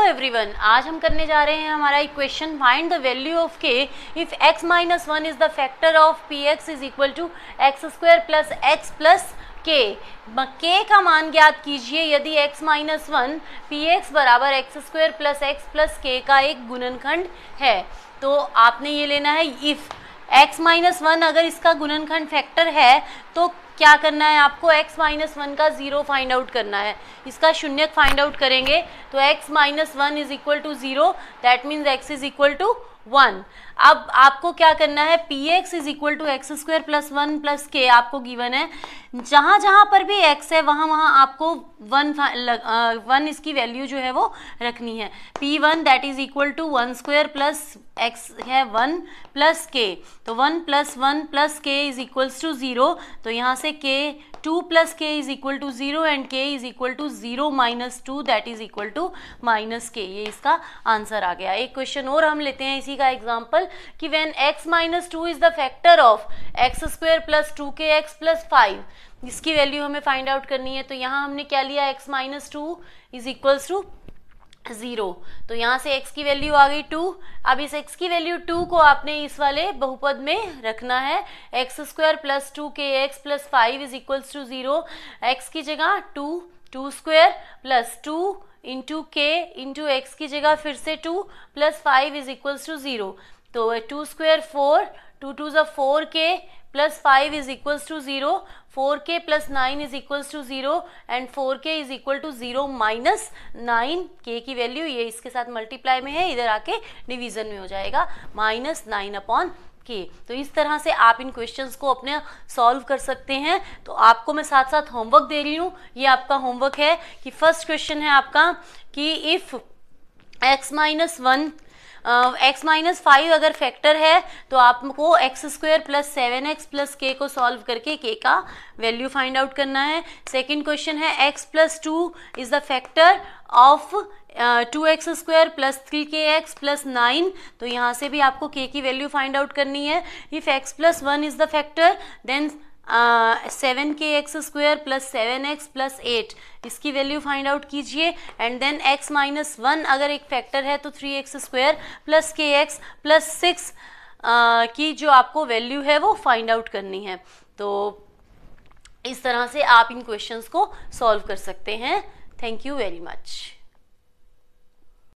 hello everyone आज हम करने जा रहे हैं हमारा equation find the value of k if x minus one is the factor of p x is equal to x square plus x plus k k का मान ज्ञात कीजिए यदि x minus one p x बराबर x square plus x plus k का एक गुणनखंड है तो आपने ये लेना है इफ़ x माइनस वन अगर इसका गुणनखंड फैक्टर है तो क्या करना है आपको x माइनस वन का ज़ीरो फाइंड आउट करना है इसका शून्य फाइंड आउट करेंगे तो x minus one is equal to zero that means x is equal to one अब आपको क्या करना है p x is equal to x square plus one plus k आपको गिवन है जहाँ जहाँ पर भी एक्स है वहाँ वहाँ आपको वन वन इसकी वैल्यू जो है वो रखनी है p one that is equal to one square plus x है वन प्लस के तो one plus one plus k is equals to zero तो यहाँ से से k 2 plus k is equal to zero and k is equal to zero minus two that is equal to minus k ये इसका answer आ गया एक question और हम लेते हैं इसी का एग्जाम्पल कि when x minus two is the factor of x square plus two k x plus five इसकी वैल्यू हमें फाइंड आउट करनी है तो यहाँ हमने क्या लिया x minus two is equals to zero तो यहाँ से x की वैल्यू आ गई टू अब इस x की वैल्यू टू को आपने इस वाले बहुपद में रखना है x square plus two k x plus five is equals to zero x की जगह two two square plus two into k into x की जगह फिर से two plus five is equals to zero तो two square four two two जो four k plus five is equals to zero four k plus nine is equals to zero and four k is equal to zero minus nine k की value ये इसके साथ multiply में है इधर आके division में हो जाएगा माइनस नाइन अपॉन के तो इस तरह से आप इन क्वेश्चंस को अपने सॉल्व कर सकते हैं तो आपको मैं साथ साथ होमवर्क दे रही हूँ ये आपका होमवर्क है कि फर्स्ट क्वेश्चन है आपका कि if x minus one x minus five अगर फैक्टर है तो आपको x square plus seven x plus k को सॉल्व करके के का वैल्यू फाइंड आउट करना है सेकेंड क्वेश्चन है x plus two is the factor of two x square plus three k x plus nine तो यहाँ से भी आपको के की वैल्यू फाइंड आउट करनी है if x plus one is the factor then seven k x square plus seven x plus eight इसकी वैल्यू फाइंड आउट कीजिए and then x minus one अगर एक फैक्टर है तो three x square plus k x plus six की जो आपको value है वो फाइंड आउट करनी है तो इस तरह से आप इन क्वेश्चंस को सॉल्व कर सकते हैं थैंक यू वेरी मच